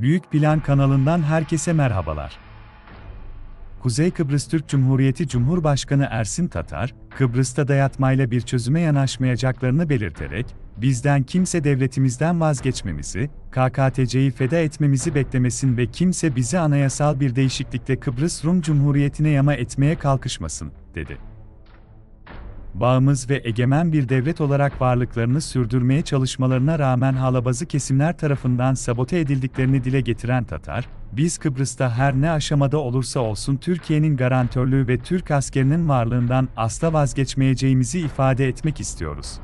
Büyük Plan kanalından herkese merhabalar. Kuzey Kıbrıs Türk Cumhuriyeti Cumhurbaşkanı Ersin Tatar, Kıbrıs'ta dayatmayla bir çözüme yanaşmayacaklarını belirterek, bizden kimse devletimizden vazgeçmemizi, KKTC'yi feda etmemizi beklemesin ve kimse bizi anayasal bir değişiklikte Kıbrıs Rum Cumhuriyeti'ne yama etmeye kalkışmasın, dedi bağımız ve egemen bir devlet olarak varlıklarını sürdürmeye çalışmalarına rağmen halabazı kesimler tarafından sabote edildiklerini dile getiren Tatar, biz Kıbrıs'ta her ne aşamada olursa olsun Türkiye'nin garantörlüğü ve Türk askerinin varlığından asla vazgeçmeyeceğimizi ifade etmek istiyoruz.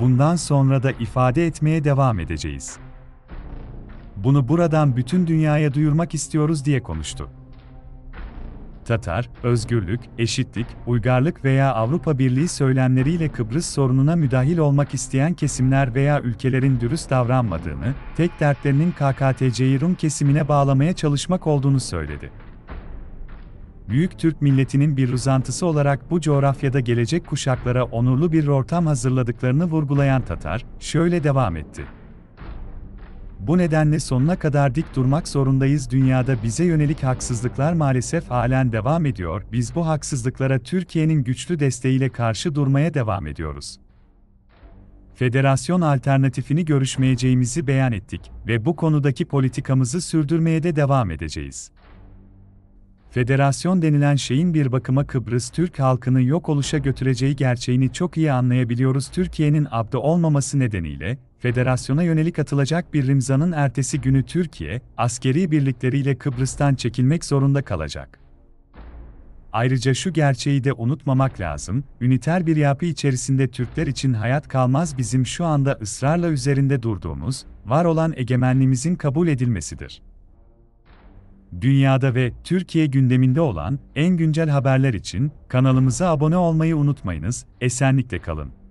Bundan sonra da ifade etmeye devam edeceğiz. Bunu buradan bütün dünyaya duyurmak istiyoruz diye konuştu. Tatar, özgürlük, eşitlik, uygarlık veya Avrupa Birliği söylemleriyle Kıbrıs sorununa müdahil olmak isteyen kesimler veya ülkelerin dürüst davranmadığını, tek dertlerinin KKTC'yi Rum kesimine bağlamaya çalışmak olduğunu söyledi. Büyük Türk milletinin bir uzantısı olarak bu coğrafyada gelecek kuşaklara onurlu bir ortam hazırladıklarını vurgulayan Tatar, şöyle devam etti. Bu nedenle sonuna kadar dik durmak zorundayız. Dünyada bize yönelik haksızlıklar maalesef halen devam ediyor. Biz bu haksızlıklara Türkiye'nin güçlü desteğiyle karşı durmaya devam ediyoruz. Federasyon alternatifini görüşmeyeceğimizi beyan ettik ve bu konudaki politikamızı sürdürmeye de devam edeceğiz. Federasyon denilen şeyin bir bakıma Kıbrıs Türk halkını yok oluşa götüreceği gerçeğini çok iyi anlayabiliyoruz. Türkiye'nin abda olmaması nedeniyle federasyona yönelik atılacak bir rimzanın ertesi günü Türkiye, askeri birlikleriyle Kıbrıs'tan çekilmek zorunda kalacak. Ayrıca şu gerçeği de unutmamak lazım, üniter bir yapı içerisinde Türkler için hayat kalmaz bizim şu anda ısrarla üzerinde durduğumuz, var olan egemenliğimizin kabul edilmesidir. Dünyada ve Türkiye gündeminde olan en güncel haberler için kanalımıza abone olmayı unutmayınız, esenlikle kalın.